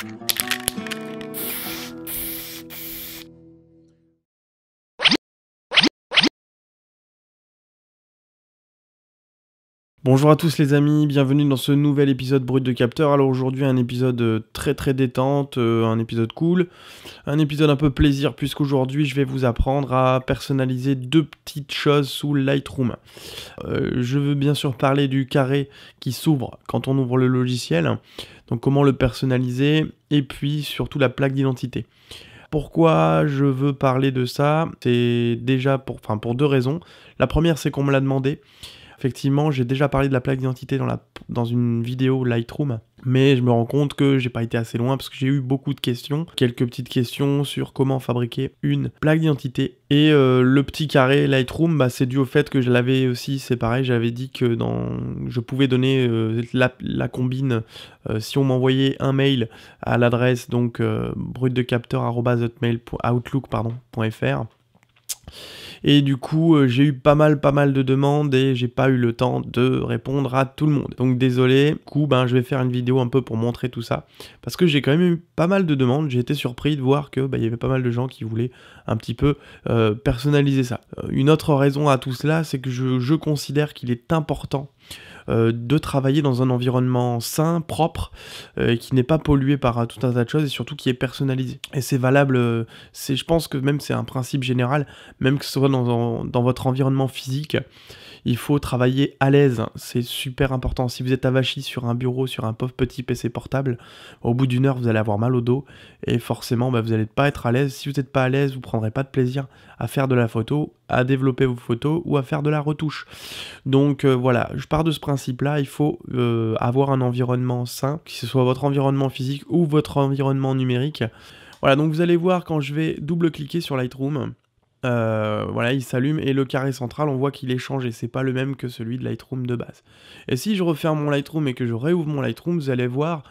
Thank you. Bonjour à tous les amis, bienvenue dans ce nouvel épisode brut de capteur. Alors aujourd'hui un épisode euh, très très détente, euh, un épisode cool, un épisode un peu plaisir puisqu'aujourd'hui je vais vous apprendre à personnaliser deux petites choses sous Lightroom. Euh, je veux bien sûr parler du carré qui s'ouvre quand on ouvre le logiciel, donc comment le personnaliser et puis surtout la plaque d'identité. Pourquoi je veux parler de ça C'est déjà pour, enfin pour deux raisons. La première c'est qu'on me l'a demandé Effectivement, j'ai déjà parlé de la plaque d'identité dans, dans une vidéo Lightroom, mais je me rends compte que j'ai pas été assez loin parce que j'ai eu beaucoup de questions, quelques petites questions sur comment fabriquer une plaque d'identité. Et euh, le petit carré Lightroom, bah, c'est dû au fait que je l'avais aussi pareil, J'avais dit que dans, je pouvais donner euh, la, combine euh, si on m'envoyait un mail à l'adresse donc brutdecapteur.outlook.fr et du coup, euh, j'ai eu pas mal, pas mal de demandes et j'ai pas eu le temps de répondre à tout le monde. Donc désolé, du coup, ben, je vais faire une vidéo un peu pour montrer tout ça. Parce que j'ai quand même eu pas mal de demandes, j'ai été surpris de voir que ben, il y avait pas mal de gens qui voulaient un petit peu euh, personnaliser ça. Euh, une autre raison à tout cela, c'est que je, considère qu'il est important euh, de travailler dans un environnement sain, propre, qui n'est pas pollué par tout un tas de choses et surtout qui est personnalisé. Et c'est valable, c'est, je pense que même c'est un principe général, même que ce soit dans votre environnement physique, il faut travailler à l'aise, c'est super important. Si vous êtes avachi sur un bureau, sur un pauvre petit PC portable, au bout d'une heure, vous allez avoir mal au dos et forcément, bah, vous n'allez pas être à l'aise. Si vous n'êtes pas à l'aise, vous ne prendrez pas de plaisir à faire de la photo, à développer vos photos ou à faire de la retouche. Donc euh, voilà, je pars de ce principe-là. Il faut euh, avoir un environnement sain, que ce soit votre environnement physique ou votre environnement numérique. Voilà, donc vous allez voir quand je vais double-cliquer sur Lightroom, euh, voilà, il s'allume et le carré central, on voit qu'il est changé. C'est pas le même que celui de Lightroom de base. Et si je referme mon Lightroom et que je réouvre mon Lightroom, vous allez voir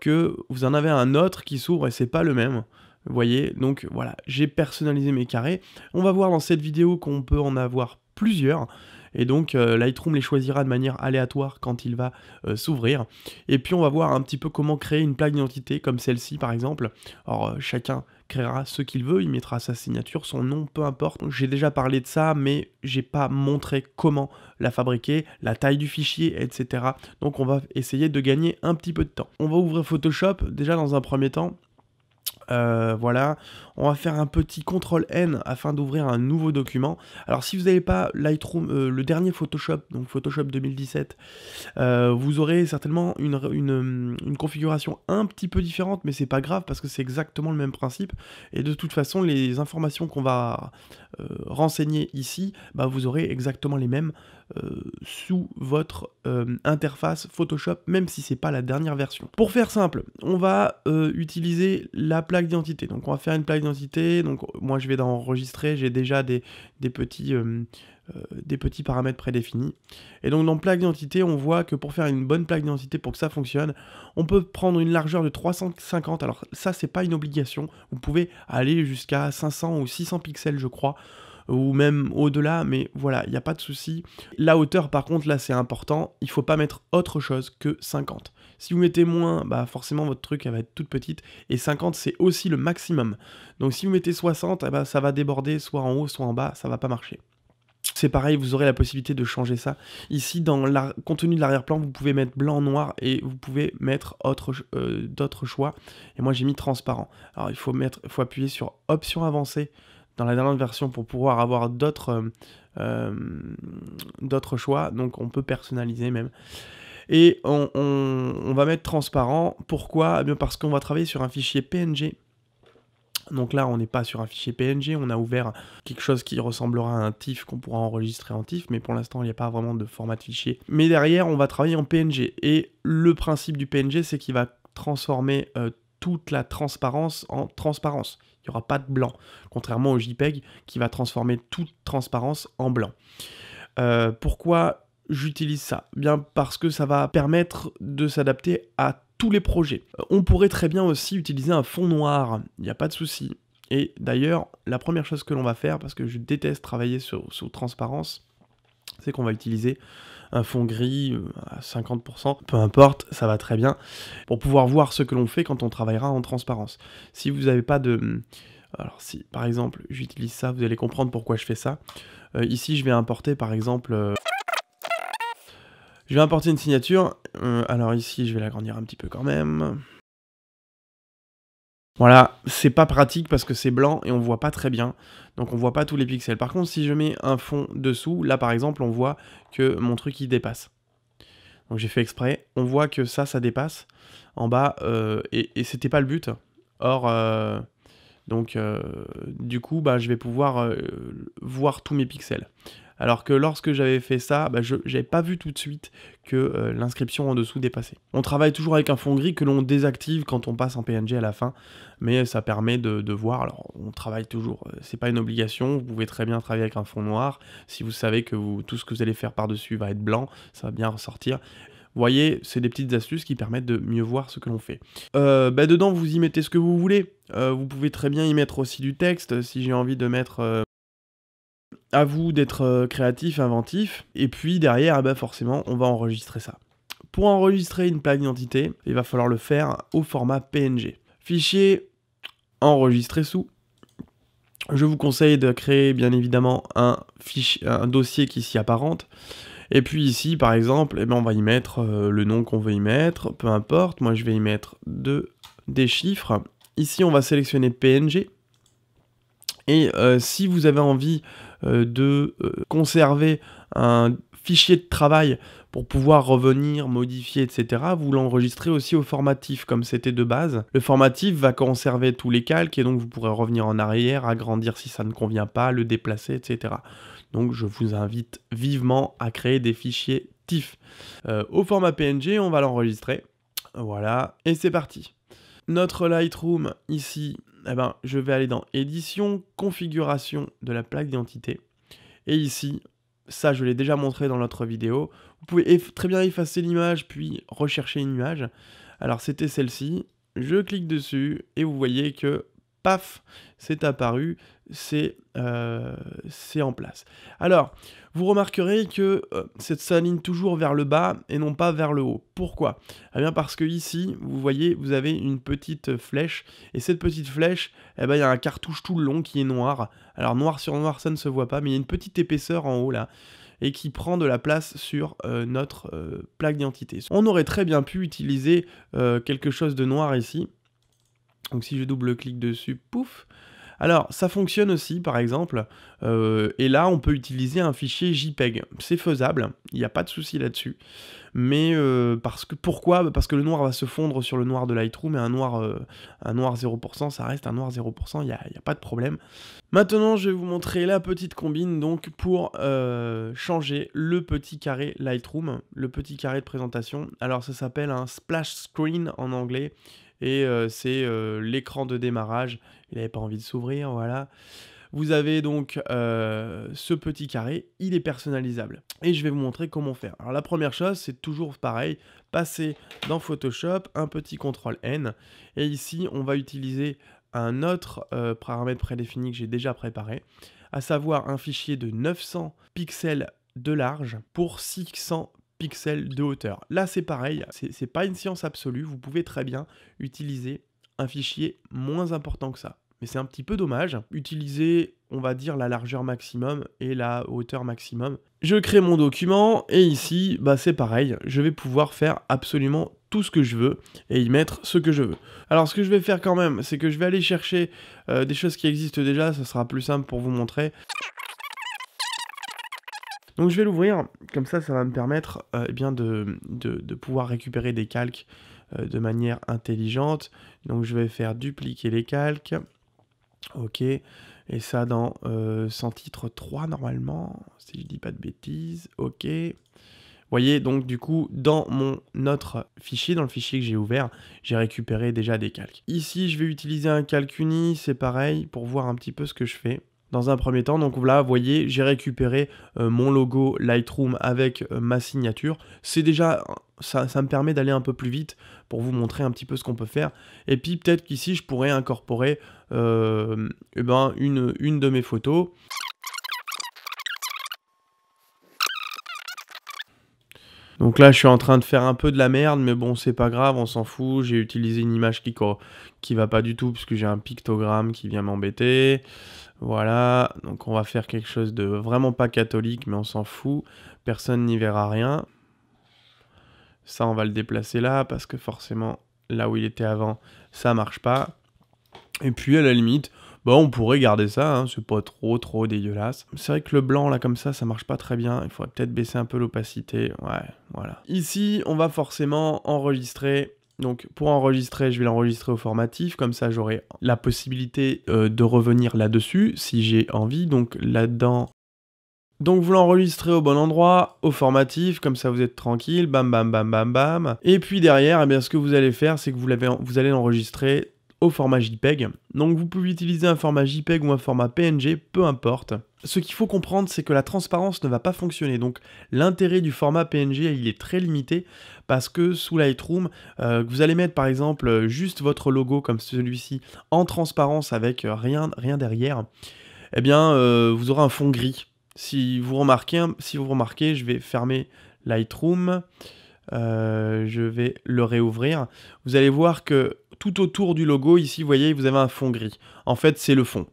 que vous en avez un autre qui s'ouvre et c'est pas le même. Vous voyez, donc voilà, j'ai personnalisé mes carrés. On va voir dans cette vidéo qu'on peut en avoir plusieurs. Et donc euh, Lightroom les choisira de manière aléatoire quand il va euh, s'ouvrir. Et puis on va voir un petit peu comment créer une plaque d'identité comme celle-ci par exemple. Or euh, chacun créera ce qu'il veut, il mettra sa signature, son nom, peu importe. J'ai déjà parlé de ça, mais j'ai pas montré comment la fabriquer, la taille du fichier, etc. Donc on va essayer de gagner un petit peu de temps. On va ouvrir Photoshop déjà dans un premier temps euh, voilà, on va faire un petit CTRL N afin d'ouvrir un nouveau document. Alors si vous n'avez pas Lightroom, euh, le dernier Photoshop, donc Photoshop 2017, euh, vous aurez certainement une, configuration un petit peu différente, mais c'est pas grave parce que c'est exactement le même principe. Et de toute façon, les informations qu'on va renseigner ici, bah, vous aurez exactement les mêmes euh, sous votre euh, interface Photoshop, même si c'est pas la dernière version. Pour faire simple, on va euh, utiliser la plaque d'identité. Donc on va faire une plaque d'identité. Donc moi je vais enregistrer, j'ai déjà des, petits. des petits paramètres prédéfinis. Et donc dans plaque d'identité, on voit que pour faire une bonne plaque d'identité, pour que ça fonctionne, on peut prendre une largeur de 350. Alors ça, c'est pas une obligation. Vous pouvez aller jusqu'à 500 ou 600 pixels, je crois ou même au-delà, mais voilà, il n'y a pas de souci. La hauteur, par contre, là, c'est important, il ne faut pas mettre autre chose que 50. Si vous mettez moins, bah forcément votre truc elle va être toute petite. Et 50 c'est aussi le maximum. Donc si vous mettez 60, eh bah, ben, ça va déborder soit en haut, soit en bas, ça va pas marcher. C'est pareil, vous aurez la possibilité de changer ça. Ici, dans le contenu de l'arrière-plan, vous pouvez mettre blanc, noir et vous pouvez mettre euh, d'autres choix. Et moi, j'ai mis transparent. Alors, il faut, mettre, faut appuyer sur option avancée dans la dernière version pour pouvoir avoir d'autres euh, euh, d'autres choix. Donc on peut personnaliser même. Et on, va mettre transparent. Pourquoi eh bien Parce qu'on va travailler sur un fichier PNG. Donc là, on n'est pas sur un fichier PNG, on a ouvert quelque chose qui ressemblera à un TIFF qu'on pourra enregistrer en TIFF, mais pour l'instant, il n'y a pas vraiment de format de fichier. Mais derrière, on va travailler en PNG. Et le principe du PNG, c'est qu'il va transformer euh, toute la transparence en transparence. Il n'y aura pas de blanc, contrairement au JPEG qui va transformer toute transparence en blanc. Euh, pourquoi j'utilise ça Bien parce que ça va permettre de s'adapter à tous les projets. Euh, on pourrait très bien aussi utiliser un fond noir, il n'y a pas de souci. Et d'ailleurs, la première chose que l'on va faire, parce que je déteste travailler sur, sur transparence, c'est qu'on va utiliser un fond gris euh, à 50%, peu importe, ça va très bien, pour pouvoir voir ce que l'on fait quand on travaillera en transparence. Si vous n'avez pas de... Hmm, alors si par exemple j'utilise ça, vous allez comprendre pourquoi je fais ça. Euh, ici je vais importer par exemple... Euh, je vais importer une signature. alors ici je vais l'agrandir un petit peu quand même. Voilà, c'est pas pratique parce que c'est blanc et on voit pas très bien, donc on voit pas tous les pixels. Par contre, si je mets un fond dessous, là par exemple, on voit que mon truc il dépasse. Donc j'ai fait exprès, on voit que ça, ça dépasse en bas, euh, et, c'était pas le but. Or, euh, donc euh, du coup, bah, je vais pouvoir voir tous mes pixels. Alors que lorsque j'avais fait ça, bah, je n'avais pas vu tout de suite que euh, l'inscription en dessous dépassait. On travaille toujours avec un fond gris que l'on désactive quand on passe en PNG à la fin, mais ça permet de, voir. Alors on travaille toujours, euh, c'est pas une obligation, vous pouvez très bien travailler avec un fond noir. Si vous savez que tout ce que vous allez faire par-dessus va être blanc, ça va bien ressortir. Vous voyez, c'est des petites astuces qui permettent de mieux voir ce que l'on fait. Euh, bah, dedans, vous y mettez ce que vous voulez. vous pouvez très bien y mettre aussi du texte. Si j'ai envie de mettre à vous d'être euh, créatif, inventif, et puis derrière, eh ben, forcément, on va enregistrer ça. Pour enregistrer une plaque d'identité, il va falloir le faire au format PNG. Fichier enregistré sous. Je vous conseille de créer bien évidemment un, un dossier qui s'y apparente. Et puis ici, par exemple, eh ben on va y mettre euh, le nom qu'on veut y mettre, peu importe. Moi, je vais y mettre deux, des chiffres. Ici, on va sélectionner PNG. Et euh, si vous avez envie euh, de euh, conserver un fichier de travail pour pouvoir revenir, modifier, etc., vous l'enregistrez aussi au formatif comme c'était de base. Le formatif va conserver tous les calques et donc vous pourrez revenir en arrière, agrandir si ça ne convient pas, le déplacer, etc. Donc je vous invite vivement à créer des fichiers TIFF. au format PNG, on va l'enregistrer. Voilà, et c'est parti. Notre Lightroom ici eh ben, je vais aller dans Édition, Configuration de la plaque d'identité. Et ici, ça je l'ai déjà montré dans l'autre vidéo, vous pouvez très bien effacer l'image puis rechercher une image. Alors c'était celle-ci, je clique dessus et vous voyez que paf, c'est apparu, euh, c'est en place. Alors, vous remarquerez que euh, cette ça s'aligne toujours vers le bas et non pas vers le haut. Pourquoi Eh bien parce que ici, vous voyez, vous avez une petite flèche, et cette petite flèche, eh bien, il y a un cartouche tout le long qui est noir. Alors noir sur noir, ça ne se voit pas, mais il y a une petite épaisseur en haut là et qui prend de la place sur euh, notre plaque d'identité. On aurait très bien pu utiliser quelque chose de noir ici, donc si je double-clique dessus, pouf. Alors ça fonctionne aussi par exemple, euh, et là on peut utiliser un fichier JPEG. C'est faisable, il n'y a pas de souci là-dessus. Mais euh, parce que pourquoi bah, Parce que le noir va se fondre sur le noir de Lightroom et un noir, euh, un noir 0%, ça reste un noir 0%, il n'y a, a, pas de problème. Maintenant je vais vous montrer la petite combine donc pour changer le petit carré Lightroom, le petit carré de présentation. Alors ça s'appelle un splash screen en anglais et euh, c'est euh, l'écran de démarrage. Il n'avait pas envie de s'ouvrir, voilà. Vous avez donc euh, ce petit carré, il est personnalisable. Et je vais vous montrer comment faire. Alors la première chose, c'est toujours pareil, passer dans Photoshop, un petit CTRL N. Et ici, on va utiliser un autre paramètre prédéfini que j'ai déjà préparé, à savoir un fichier de 900 pixels de large pour 600 de hauteur. Là, c'est pareil, c'est pas une science absolue, vous pouvez très bien utiliser un fichier moins important que ça. Mais c'est un petit peu dommage. Utiliser, on va dire, la largeur maximum et la hauteur maximum. Je crée mon document et ici, bah, c'est pareil, je vais pouvoir faire absolument tout ce que je veux et y mettre ce que je veux. Alors ce que je vais faire quand même, c'est que je vais aller chercher euh, des choses qui existent déjà, ça sera plus simple pour vous montrer. Donc je vais l'ouvrir, comme ça ça va me permettre euh, eh bien de, pouvoir récupérer des calques euh, de manière intelligente. Donc je vais faire dupliquer les calques. Ok, et ça dans euh, sans titre 3 normalement, si je dis pas de bêtises. Ok. Vous voyez, donc du coup, dans mon autre fichier, dans le fichier que j'ai ouvert, j'ai récupéré déjà des calques. Ici, je vais utiliser un calque uni, c'est pareil, pour voir un petit peu ce que je fais dans un premier temps. Donc là, vous voyez, j'ai récupéré euh, mon logo Lightroom avec euh, ma signature. C'est déjà, ça, ça, me permet d'aller un peu plus vite pour vous montrer un petit peu ce qu'on peut faire. Et puis peut-être qu'ici, je pourrais incorporer euh, eh ben, une, une de mes photos. Donc là, je suis en train de faire un peu de la merde, mais bon, c'est pas grave, on s'en fout. J'ai utilisé une image qui, qui va pas du tout, puisque j'ai un pictogramme qui vient m'embêter. Voilà, donc on va faire quelque chose de vraiment pas catholique, mais on s'en fout. Personne n'y verra rien. Ça, on va le déplacer là, parce que forcément, là où il était avant, ça marche pas. Et puis, à la limite, Bon, bah, on pourrait garder ça, hein, c'est pas trop trop dégueulasse. C'est vrai que le blanc là comme ça, ça marche pas très bien, il faudrait peut-être baisser un peu l'opacité, ouais, voilà. Ici, on va forcément enregistrer donc pour enregistrer, je vais l'enregistrer au formatif, comme ça j'aurai la possibilité euh, de revenir là-dessus si j'ai envie. Donc là-dedans, donc vous l'enregistrez au bon endroit, au formatif, comme ça vous êtes tranquille, bam bam bam bam bam. Et puis derrière, eh bien, ce que vous allez faire, c'est que vous, vous allez l'enregistrer au format JPEG. Donc vous pouvez utiliser un format JPEG ou un format PNG, peu importe. Ce qu'il faut comprendre, c'est que la transparence ne va pas fonctionner. Donc l'intérêt du format PNG, il est très limité parce que sous Lightroom, euh, vous allez mettre par exemple juste votre logo comme celui-ci en transparence avec rien, rien derrière. Eh bien, euh, vous aurez un fond gris. Si vous remarquez, si vous remarquez, je vais fermer Lightroom. Euh, je vais le réouvrir. Vous allez voir que tout autour du logo, ici, vous voyez, vous avez un fond gris. En fait, c'est le fond.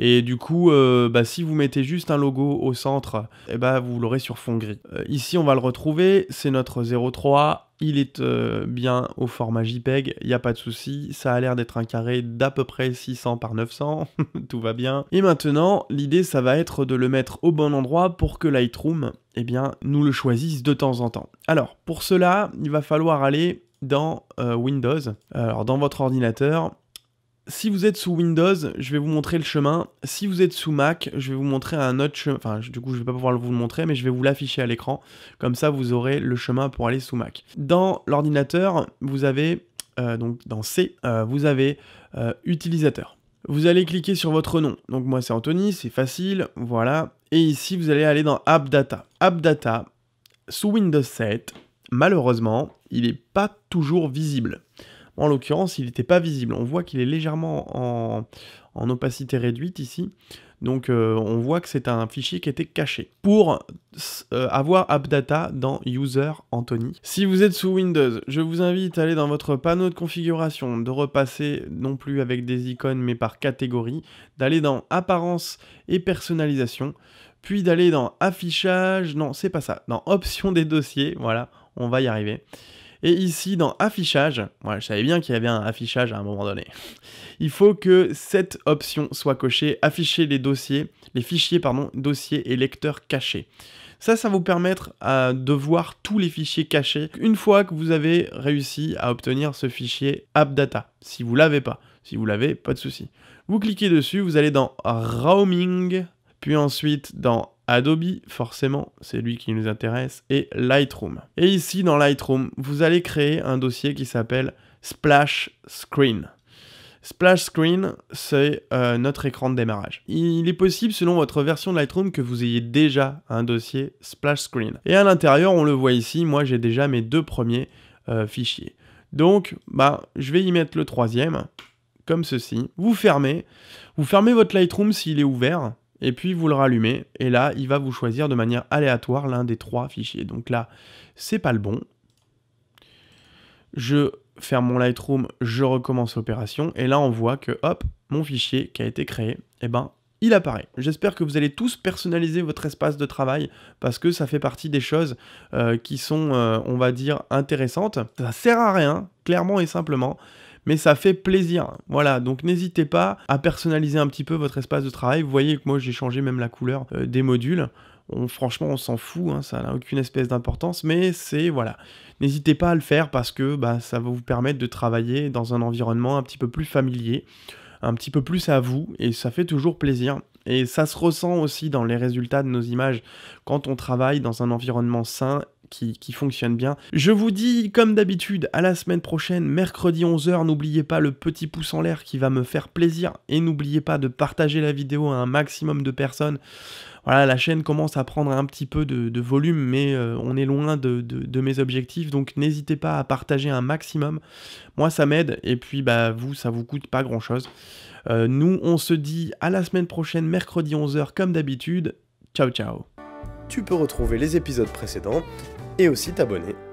Et du coup, euh, bah, si vous mettez juste un logo au centre, eh bah, vous l'aurez sur fond gris. Euh, ici, on va le retrouver, c'est notre 03. Il est euh, bien au format JPEG, il n'y a pas de souci. Ça a l'air d'être un carré d'à peu près 600 par 900, tout va bien. Et maintenant, l'idée, ça va être de le mettre au bon endroit pour que Lightroom eh bien, nous le choisisse de temps en temps. Alors, pour cela, il va falloir aller dans euh, Windows. Alors dans votre ordinateur, si vous êtes sous Windows, je vais vous montrer le chemin. Si vous êtes sous Mac, je vais vous montrer un autre chemin. Enfin, du coup, je ne vais pas pouvoir vous le montrer, mais je vais vous l'afficher à l'écran. Comme ça, vous aurez le chemin pour aller sous Mac. Dans l'ordinateur, vous avez, euh, donc dans C, euh, vous avez utilisateur. Vous allez cliquer sur votre nom. Donc moi, c'est Anthony, c'est facile, voilà. Et ici, vous allez aller dans App Data. App Data, sous Windows 7, Malheureusement, il n'est pas toujours visible. En l'occurrence, il n'était pas visible. On voit qu'il est légèrement en, opacité réduite ici. Donc euh, on voit que c'est un fichier qui était caché. Pour euh, avoir AppData dans User Anthony. Si vous êtes sous Windows, je vous invite à aller dans votre panneau de configuration, de repasser non plus avec des icônes mais par catégorie, d'aller dans Apparence et Personnalisation, puis d'aller dans Affichage, non c'est pas ça, dans Options des dossiers, voilà, on va y arriver. Et ici, dans affichage, moi je savais bien qu'il y avait un affichage à un moment donné, il faut que cette option soit cochée, afficher les dossiers, les fichiers, pardon, dossiers et lecteurs cachés. Ça, ça va vous permettre euh, de voir tous les fichiers cachés une fois que vous avez réussi à obtenir ce fichier AppData, si vous l'avez pas. Si vous l'avez, pas de souci. Vous cliquez dessus, vous allez dans Roaming, puis ensuite dans Adobe, forcément, c'est lui qui nous intéresse, et Lightroom. Et ici, dans Lightroom, vous allez créer un dossier qui s'appelle Splash Screen. Splash Screen, c'est euh, notre écran de démarrage. Il est possible, selon votre version de Lightroom, que vous ayez déjà un dossier Splash Screen. Et à l'intérieur, on le voit ici, moi j'ai déjà mes deux premiers euh, fichiers. Donc, bah, je vais y mettre le troisième, comme ceci. Vous fermez. Vous fermez votre Lightroom s'il est ouvert et puis vous le rallumez, et là, il va vous choisir de manière aléatoire l'un des trois fichiers. Donc là, c'est pas le bon. Je ferme mon Lightroom, je recommence l'opération, et là, on voit que, hop, mon fichier qui a été créé, et eh ben, il apparaît. J'espère que vous allez tous personnaliser votre espace de travail parce que ça fait partie des choses euh, qui sont, euh, on va dire, intéressantes. Ça sert à rien, clairement et simplement mais ça fait plaisir. Voilà, donc n'hésitez pas à personnaliser un petit peu votre espace de travail. Vous voyez que moi j'ai changé même la couleur euh, des modules. franchement, on s'en fout, hein, ça n'a aucune espèce d'importance, mais c'est voilà. N'hésitez pas à le faire parce que bah, ça va vous permettre de travailler dans un environnement un petit peu plus familier, un petit peu plus à vous, et ça fait toujours plaisir. Et ça se ressent aussi dans les résultats de nos images quand on travaille dans un environnement sain qui, fonctionne bien. Je vous dis, comme d'habitude, à la semaine prochaine, mercredi 11h, n'oubliez pas le petit pouce en l'air qui va me faire plaisir, et n'oubliez pas de partager la vidéo à un maximum de personnes. Voilà, la chaîne commence à prendre un petit peu de, volume, mais euh, on est loin de, mes objectifs, donc n'hésitez pas à partager un maximum. Moi, ça m'aide, et puis bah, vous, ça vous coûte pas grand-chose. Euh, nous, on se dit à la semaine prochaine, mercredi 11h, comme d'habitude. Ciao, ciao. Tu peux retrouver les épisodes précédents et aussi t'abonner